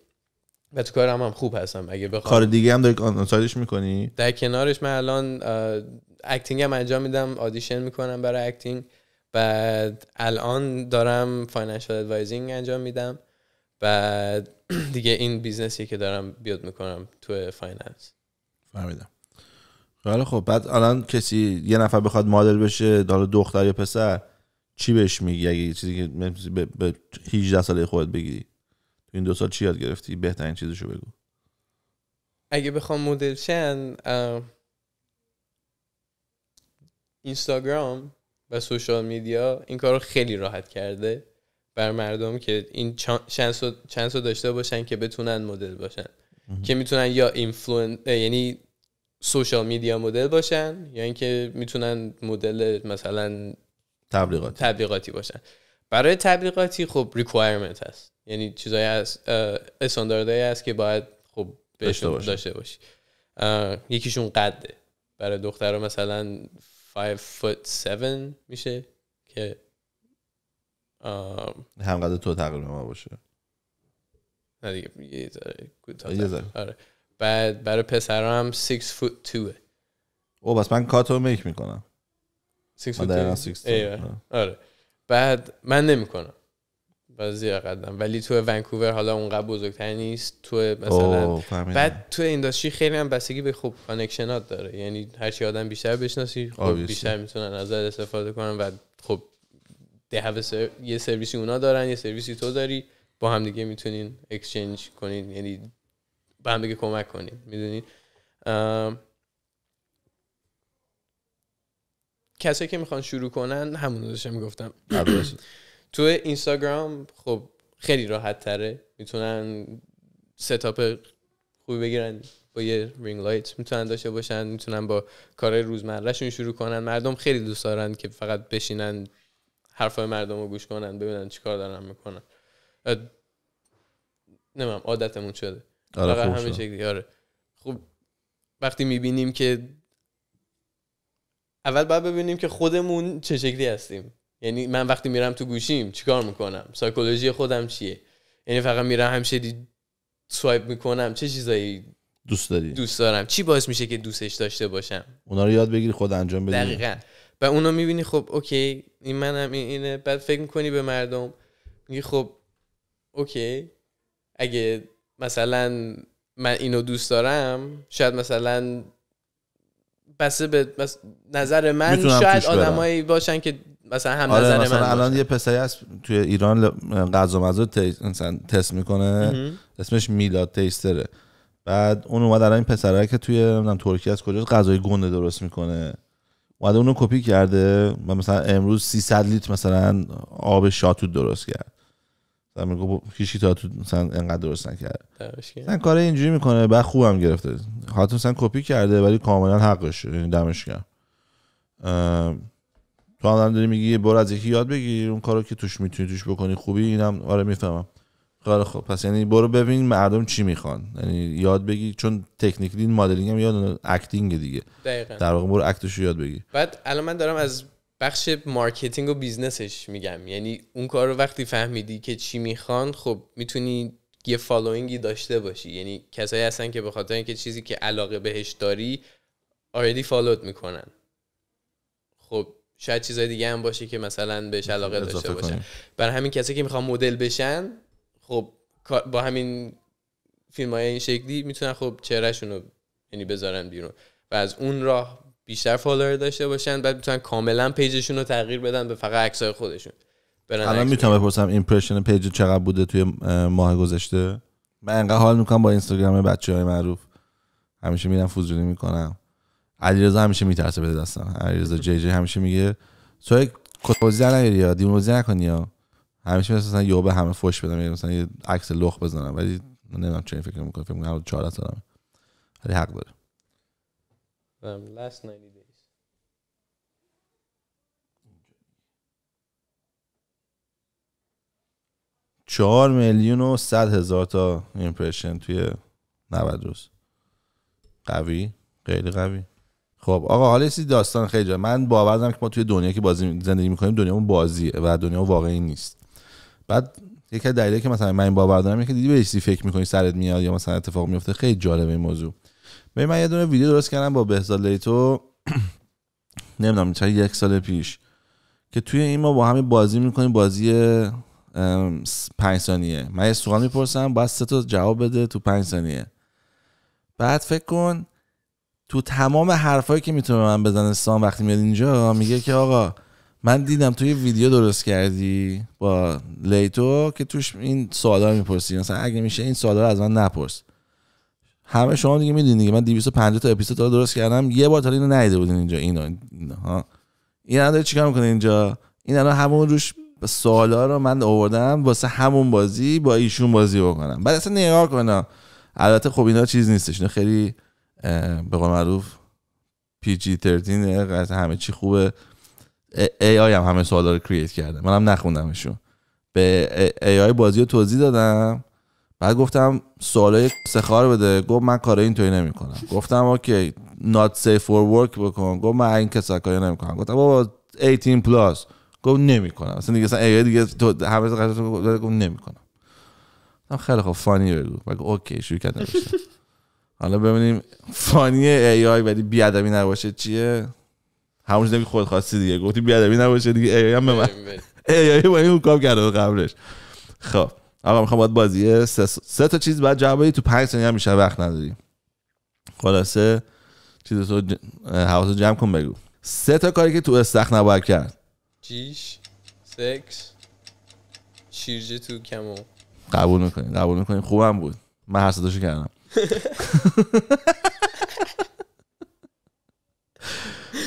و تو کارم هم خوب هستم اگه بخوام کار دیگه هم داری آنسایدش میکنی در کنارش من الان اکتینگ هم انجام میدم آدیشن میکنم برای اکتینگ بعد الان دارم فاینانشال ادوایزینگ انجام میدم بعد *clears throat* دیگه این بیزنسی که دارم بیاد میکنم تو فایننس فهمیدم خیلی خب بعد الان کسی یه نفر بخواد مادر بشه حالا دختر یا پسر چی بهش میگی اگه چیزی که به, به 18 ساله خودت بگیری تو این دو سال چی یاد گرفتی بهترین چیزشو بگو اگه بخوام مدل شن اینستاگرام و سوشال میدیا این کار رو خیلی راحت کرده بر مردم که این چانس رو, داشته باشن که بتونن مدل باشن که میتونن یا اینفلوئن یعنی سوشال میدیا مدل باشن یا اینکه میتونن مدل مثلا تبلیغاتی تبلیغاتی باشن برای تبلیغاتی خب ریکوایرمنت هست یعنی چیزایی از استانداردهایی هست که باید خب داشته داشته باشی. یکیشون قده برای دختر مثلا 5 foot 7 میشه که همقدر تو تقریبا ما باشه نه دیگه یه ذره آره بعد برای پسرم هم 6 فوت 2 او بس من کاتو میک میکنم 6 فوت آره بعد من نمی نمیکنم بازی قدم ولی تو ونکوور حالا اونقدر بزرگتر نیست تو مثلا بعد تو اینداستری خیلی هم بستگی به خوب کانکشنات داره یعنی هر چی آدم بیشتر بشناسی خب بیشتر میتونن ازت استفاده کنن و خب دی یه سرویسی اونا دارن یه سرویسی تو داری با همدیگه میتونین اکسچنج کنین یعنی هم دیگه کمک کنین میدونین کسی کسایی که میخوان شروع کنن همون میگفتم *clears throat* تو اینستاگرام خب خیلی راحت تره میتونن ستاپ خوبی بگیرن با یه رینگ لایت میتونن داشته باشن میتونن با کارهای روزمرهشون شروع کنن مردم خیلی دوست دارن که فقط بشینن حرفای مردم رو گوش کنن ببینن چیکار دارن میکنن نمیم عادتمون شده آره همه شکلی آره خب وقتی میبینیم که اول باید ببینیم که خودمون چه شکلی هستیم یعنی من وقتی میرم تو گوشیم چیکار میکنم سایکولوژی خودم چیه یعنی فقط میرم دی سوایب میکنم چه چیزایی دوست داری دوست دارم چی باعث میشه که دوستش داشته باشم اونا رو یاد بگیری خود انجام بدی دقیقاً و اونو میبینی خب اوکی این منم اینه بعد فکر میکنی به مردم میگی خب اوکی اگه مثلا من اینو دوست دارم شاید مثلا بسه به نظر من شاید آدمایی باشن که مثلا هم آره نظر مثلا من الان یه پسری هست توی ایران غذا مزه تست میکنه اسمش میلاد تیستره بعد اون اومد الان این پسره که توی نمیدونم ترکیه از کجا غذای گنده درست میکنه اومده اونو کپی کرده و مثلا امروز 300 لیتر مثلا آب شاتوت درست کرد مثلا میگه خب هیچ تا تو مثلا انقدر درست نکرد مثلا کار اینجوری میکنه بعد خوبم گرفته حالت مثلا کپی کرده ولی کاملا حقش یعنی دمش کرد تو هم داری میگی برو از یکی یاد بگیر اون کارو که توش میتونی توش بکنی خوبی اینم آره میفهمم خیلی خب پس یعنی برو ببین مردم چی میخوان یعنی یاد بگی چون تکنیکلی مدلینگ هم یاد اکتینگ دیگه دقیقا. در واقع برو اکتشو یاد بگی بعد الان من دارم از بخش مارکتینگ و بیزنسش میگم یعنی اون کار رو وقتی فهمیدی که چی میخوان خب میتونی یه فالوینگی داشته باشی یعنی کسایی هستن که به خاطر اینکه چیزی که علاقه بهش داری آردی فالوت میکنن خب شاید چیزای دیگه هم باشه که مثلا بهش علاقه داشته باشن برای همین کسی که میخوان مدل بشن خب با همین فیلم های این شکلی میتونن خب چهرهشون رو یعنی بذارن بیرون و از اون راه بیشتر فالوور داشته باشن بعد میتونن کاملا پیجشون رو تغییر بدن به فقط عکسای خودشون الان میتونم بپرسم ایمپرشن پیج چقدر بوده توی ماه گذشته من انقدر حال میکنم با اینستاگرام بچه های معروف همیشه میرم فوزونی میکنم علیرضا همیشه میترسه به دستم علیرضا جی جی همیشه میگه تو کتوزی نگیری یا دیموزی نکنی یا همیشه مثلا یهو به همه فوش بدم یه یعنی مثلا یه عکس لخ بزنم ولی نمیدونم چه فکر میکنم فکر میکنم 14 سالمه ولی حق داره um, last 90 days چهار میلیون و صد هزار تا ایمپرشن توی 90 روز قوی خیلی قوی خب آقا حالا یه داستان خیلی جا. من باور دارم که ما توی دنیا که بازی زندگی میکنیم دنیامون بازیه و دنیا واقعی نیست بعد یکی دلیلی که مثلا من این باور دارم اینه که دیدی به فکر میکنی سرت میاد یا مثلا اتفاق میفته خیلی جالبه این موضوع ببین من یه دونه ویدیو درست کردم با بهزاد لیتو *clears throat* نمیدونم چه یک سال پیش که توی این ما با همین بازی میکنیم بازی پنج ثانیه من یه سوال میپرسم باید سه تا جواب بده تو پنج ثانیه بعد فکر کن تو تمام حرفایی که میتونه من بزنه سام وقتی میاد اینجا میگه که آقا من دیدم توی ویدیو درست کردی با لیتو که توش این سوالا رو میپرسی مثلا اگه میشه این سوالا رو از من نپرس همه شما دیگه میدونید دیگه من 250 تا اپیزود رو درست کردم یه بار تا اینو نیده بودین اینجا اینا ها این الان چیکار میکنه اینجا این الان همون روش سوالا رو من آوردم واسه همون بازی با ایشون بازی بکنم بعد اصلا نگاه کنم البته خب اینا چیز نیستش نه خیلی به قول معروف پی جی 13 همه چی خوبه ای آی هم همه سوالا رو کریت کرده منم هم نخوندمشون به ای آی بازی رو توضیح دادم بعد گفتم سوالای سخار بده گفت من کار این توی نمی کنم گفتم اوکی not safe for work بکن گفت من این کسا کاری نمی کنم گفتم بابا 18 plus گفت نمی کنم اصلا دیگه اصلا ای دیگه تو همه قشنگ گفت نمی کنم خیلی خب فانی بگو بگو اوکی شروع کردم حالا ببینیم فانی ای آی ولی بی ادبی نباشه چیه همون نمی خود خواستی دیگه گفتی بیاد ادبی نباشه دیگه ای هم به من ای ای با این کار کرده قبلش خب آقا میخوام باید بازی سه, سه تا چیز بعد جواب تو 5 ثانیه میشه وقت نداری خلاصه چیز تو ج... حواس جمع کن بگو سه تا کاری که تو استخ نباید کرد چیش سکس شیرجه تو کمو قبول میکنین قبول میکنین خوبم بود من هر کردم *laughs*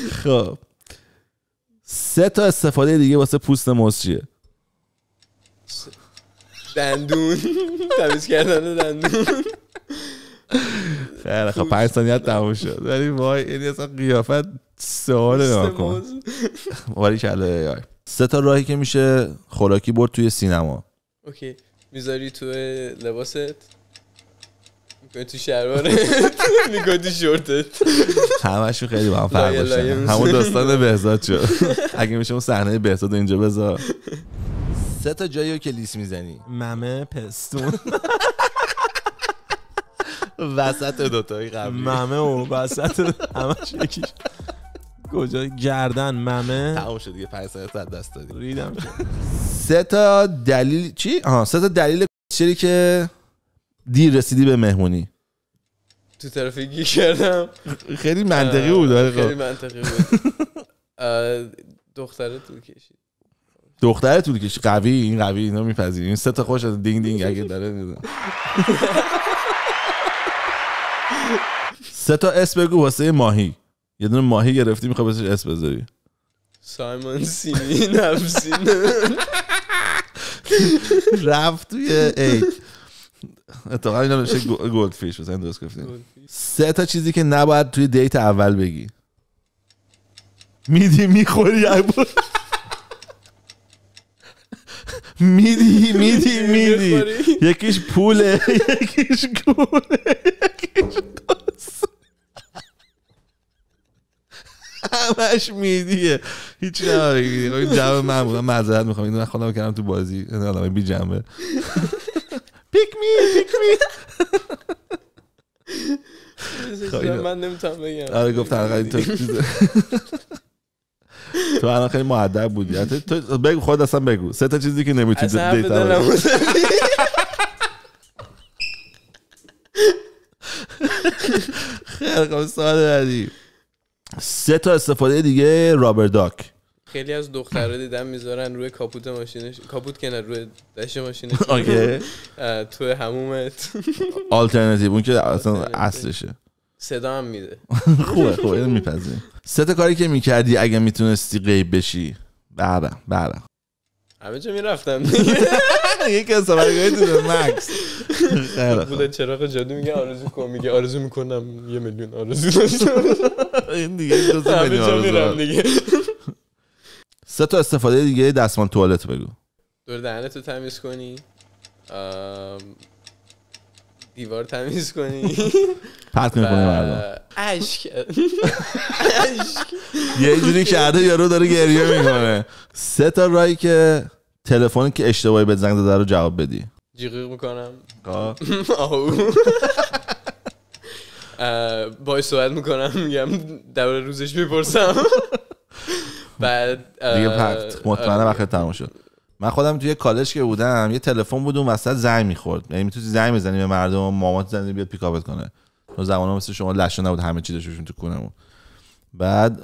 خب سه تا استفاده دیگه واسه پوست موز چیه دندون تمیز کردن دندون خیلی خب پنج ثانیت تموم شد ولی وای این اصلا قیافت سوال نگاه کن ولی کله سه تا راهی که میشه خوراکی برد توی سینما اوکی میذاری توی لباست به تو شلوارت *laughs* میکنی تو شورتت همشون خیلی با هم فرق باشه همون داستان بهزاد شد اگه میشه اون صحنه بهزاد اینجا بذار سه تا جایی که لیست میزنی ممه پستون وسط دوتایی قبلی ممه و وسط همش یکیش کجا گردن ممه تمام شد دیگه 5 ساعت دست دادی ریدم سه تا دلیل چی آها سه تا دلیل شری که دیر رسیدی به مهمونی تو طرفی گیر کردم خیلی منطقی بود آره آره، خیلی خب. منطقی بود *laughs* دختره تو کشید دختره طول کشید قوی این قوی اینو میپذیری این سه تا خوش از دینگ دینگ اگه *laughs* داره سه تا اس بگو واسه ماهی یه دونه ماهی گرفتی میخوای بسش اس بذاری سایمون سینی نفسین *laughs* رفت توی ایت اتفاقا *laughs* اینا میشه گلدفیش مثلا درست گفتیم سه تا چیزی که نباید توی دیت اول بگی میدی میخوری میدی میدی میدی یکیش پوله یکیش گوله یکیش همش میدیه هیچ نه خب این جمع من بودم معذرت میخوام اینو خودم کردم تو بازی این یعنی آدم بی جمعه پیک می پیک می من نمیتونم بگم آره گفت این تو *laughs* تو الان خیلی مؤدب بودی تو بگو خود اصلا بگو سه تا چیزی که نمیتونی دیتا *laughs* خیلی خوب سوال سه تا استفاده دیگه رابر داک خیلی از دخترها دیدم میذارن روی کاپوت ماشینش کاپوت کنه روی دش ماشینش *laughs* اوکی تو همومت آلترناتیو *laughs* اون که اصلا اصلشه صدا هم میده *laughs* خوبه خوبه اینو سه تا کاری که میکردی اگه میتونستی غیب بشی بابا بابا همه جا میرفتم یه کس برگاهی تو مکس بوده چراغ جادو میگه آرزو کن میگه آرزو میکنم یه میلیون آرزو داشتم این دیگه دوزه میلیون آرزو دیگه سه تا استفاده دیگه دستمان توالت بگو دور دهنت تمیز کنی دیوار تمیز کنی *laughs* پرت کنی مردم عشق یه جوری کرده یارو داره گریه میکنه سه تا رایی که تلفن که اشتباهی به زنگ داده رو جواب بدی جیغیق میکنم *laughs* آهو *laughs* باید صحبت میکنم میگم در روزش میپرسم بعد دیگه پرت مطمئنه آره. وقت تموم شد من خودم توی کالج که بودم یه تلفن بود اون وسط زنگ میخورد یعنی میتونی زنگ بزنی به مردم مامات زنی بیاد پیکاپت کنه تو زمان مثل شما لشه نبود همه چی داشتشون تو کونمون بعد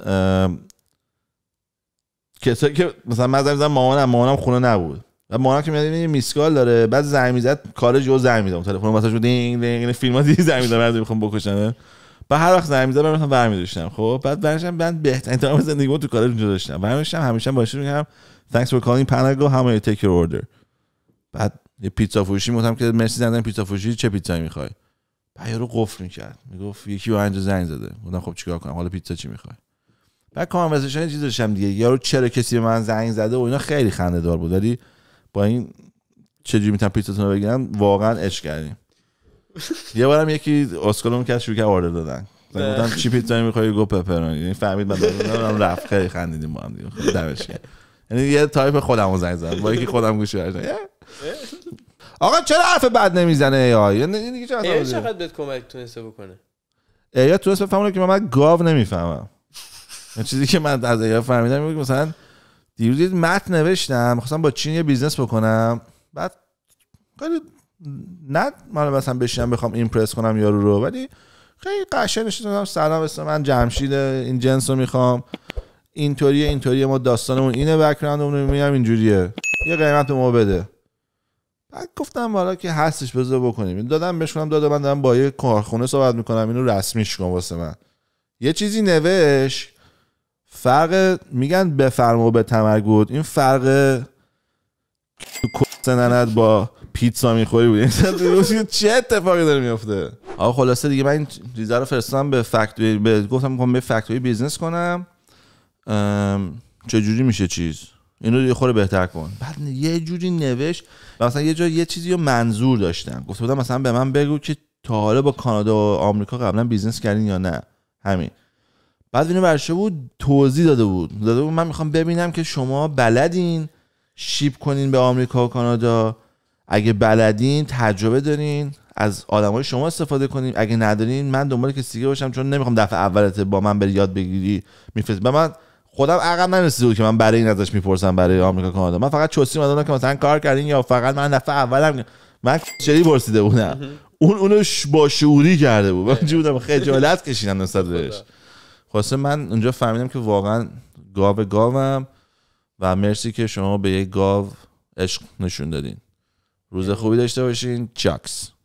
کسایی که مثلا من زنگ مامانم مامانم خونه نبود و مامانم که میاد میسکال داره بعد زنگ میزد کالج یو زنگ میزد تلفن واسه بود دینگ دینگ فیلم دیگه زنگ میزد میخوام بکشنه و هر وقت زنگ می‌زدم مثلا برمی خب بعد برنشم من بهترین تایم زندگی تو کالج اونجا داشتم برمی همیشه باش میگم thanks for calling Panago how may I take your order بعد یه پیتزا فروشی گفتم که مرسی زدن پیتزا فروشی چه پیتزایی میخوای بعد یارو قفل می‌کرد میگفت یکی اونجا زنگ زده گفتم خب چیکار کنم حالا پیتزا چی میخوای بعد کانورسیشن چیز داشتم دیگه یارو چرا کسی به من زنگ زده و اینا خیلی خنده‌دار دار بود ولی با این چجوری میتونم پیتزاتون رو بگیرم واقعا اش کردیم یه بارم یکی اسکلم که شروع کرد آرده دادن گفتم چی پیتزا میخوای گو پپرونی یعنی فهمید من دارم رفت خیلی خندیدیم با هم دیگه خب، دمش یعنی یه تایپ خودمو زنگ زدم با یکی خودم گوش آقا چرا حرف بد نمیزنه ای آی یعنی دیگه چقدر بهت کمک تونسته بکنه ای اسم فهمون که من گاو نمیفهمم یعنی چیزی که من از ای فهمیدم میگم مثلا دیروز متن نوشتم خواستم با چین یه بیزنس بکنم بعد خیلی نه مال مثلا بشینم بخوام ایمپرس کنم یارو رو ولی خیلی قشنگ نشستم سلام اسم من جمشید این جنس رو میخوام اینطوریه اینطوریه ما داستانمون اینه بک‌گراندمون رو میگم اینجوریه یه قیمت ما بده بعد گفتم حالا که هستش بذار بکنیم دادم بهش کنم داده من دارم با یه کارخونه صحبت میکنم اینو رسمیش کن واسه من یه چیزی نوش فرق میگن بفرما به تمرگود این فرق سننت با پیتزا میخوری بود *laughs* چه اتفاقی داره میافته آقا خلاصه دیگه من این رو فرستم به فکتوری به گفتم میخوام به فکتوری بیزنس کنم چجوری میشه چیز این رو یه خورده بهتر کن بعد یه جوری نوشت مثلا یه جا یه چیزی رو منظور داشتم گفته بودم مثلا به من بگو که تا حالا با کانادا و آمریکا قبلا بیزنس کردین یا نه همین بعد اینو برشه بود توضیح داده بود داده بود من میخوام ببینم که شما بلدین شیپ کنین به آمریکا و کانادا اگه بلدین تجربه دارین از آدمای شما استفاده کنیم اگه ندارین من دنبال که سیگه باشم چون نمیخوام دفعه اولت با من بری یاد بگیری میفرست به من خودم عقب نرسیده بود که من برای این ازش میپرسم برای آمریکا کانادا من فقط چوسی مدادم که مثلا کار کردین یا فقط من دفعه اولم من چری پرسیده بودم اون اونو با شعوری کرده بود من بودم خجالت کشیدم نسبت بهش من اونجا فهمیدم که واقعا گاو گاوم و مرسی که شما به یک گاو عشق نشون دادین روز خوبی داشته باشین چاکس